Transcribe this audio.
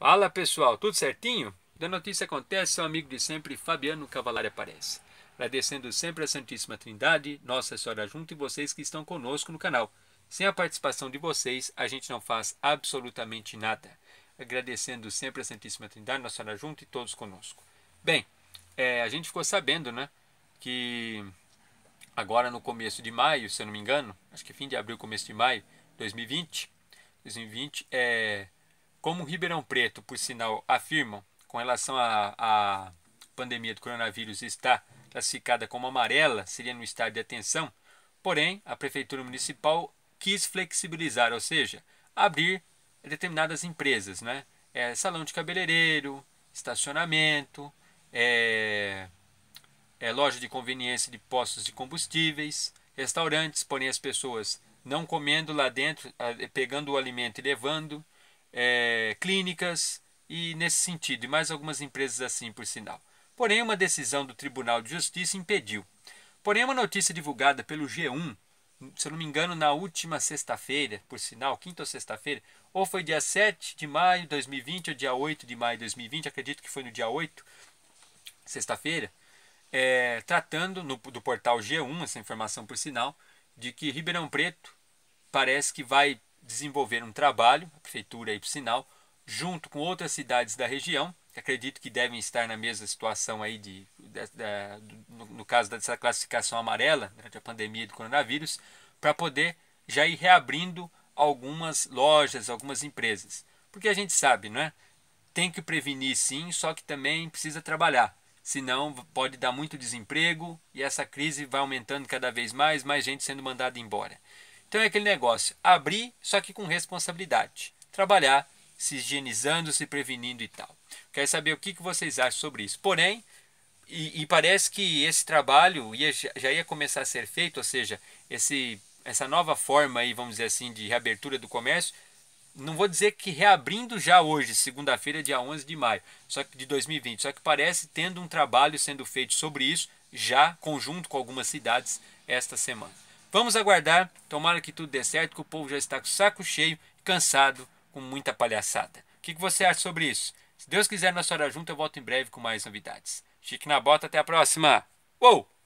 Fala pessoal, tudo certinho? Da notícia acontece, seu amigo de sempre, Fabiano Cavalari aparece. Agradecendo sempre a Santíssima Trindade, Nossa Senhora junto e vocês que estão conosco no canal. Sem a participação de vocês, a gente não faz absolutamente nada. Agradecendo sempre a Santíssima Trindade, Nossa Senhora junto e todos conosco. Bem, é, a gente ficou sabendo, né, que agora no começo de maio, se eu não me engano, acho que fim de abril, começo de maio, 2020, 2020 é como Ribeirão Preto, por sinal, afirmam com relação à pandemia do coronavírus está classificada como amarela, seria no estado de atenção, porém a Prefeitura Municipal quis flexibilizar, ou seja, abrir determinadas empresas, né? É, salão de cabeleireiro, estacionamento, é, é, loja de conveniência de postos de combustíveis, restaurantes, porém as pessoas não comendo lá dentro, pegando o alimento e levando, é, clínicas e nesse sentido, e mais algumas empresas assim, por sinal. Porém, uma decisão do Tribunal de Justiça impediu. Porém, uma notícia divulgada pelo G1, se eu não me engano, na última sexta-feira, por sinal, quinta ou sexta-feira, ou foi dia 7 de maio de 2020 ou dia 8 de maio de 2020, acredito que foi no dia 8, sexta-feira, é, tratando no, do portal G1, essa informação por sinal, de que Ribeirão Preto parece que vai desenvolver um trabalho, a prefeitura aí por sinal, junto com outras cidades da região, que acredito que devem estar na mesma situação aí de, de, de no, no, caso dessa classificação amarela durante a pandemia do coronavírus, para poder já ir reabrindo algumas lojas, algumas empresas. Porque a gente sabe, não é? Tem que prevenir sim, só que também precisa trabalhar. Senão pode dar muito desemprego e essa crise vai aumentando cada vez mais, mais gente sendo mandada embora. Então é aquele negócio, abrir, só que com responsabilidade. Trabalhar, se higienizando, se prevenindo e tal. Quero saber o que, que vocês acham sobre isso. Porém, e, e parece que esse trabalho ia, já ia começar a ser feito, ou seja, esse, essa nova forma aí, vamos dizer assim, de reabertura do comércio, não vou dizer que reabrindo já hoje, segunda-feira, dia 11 de maio, só que de 2020, só que parece tendo um trabalho sendo feito sobre isso já conjunto com algumas cidades esta semana. Vamos aguardar, tomara que tudo dê certo, que o povo já está com o saco cheio, cansado, com muita palhaçada. O que, você acha sobre isso? Se Deus quiser, nossa hora junto, eu volto em breve com mais novidades. Chique na bota, até a próxima! Uou!